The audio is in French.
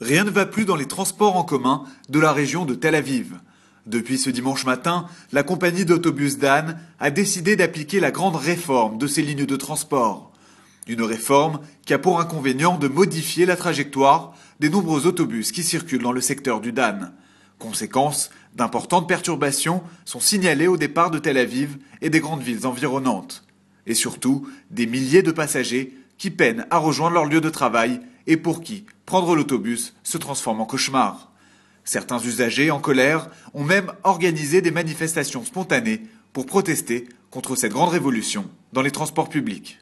Rien ne va plus dans les transports en commun de la région de Tel Aviv. Depuis ce dimanche matin, la compagnie d'autobus Dan a décidé d'appliquer la grande réforme de ses lignes de transport. Une réforme qui a pour inconvénient de modifier la trajectoire des nombreux autobus qui circulent dans le secteur du Dan. Conséquence, d'importantes perturbations sont signalées au départ de Tel Aviv et des grandes villes environnantes. Et surtout, des milliers de passagers qui peinent à rejoindre leur lieu de travail et pour qui prendre l'autobus se transforme en cauchemar. Certains usagers, en colère, ont même organisé des manifestations spontanées pour protester contre cette grande révolution dans les transports publics.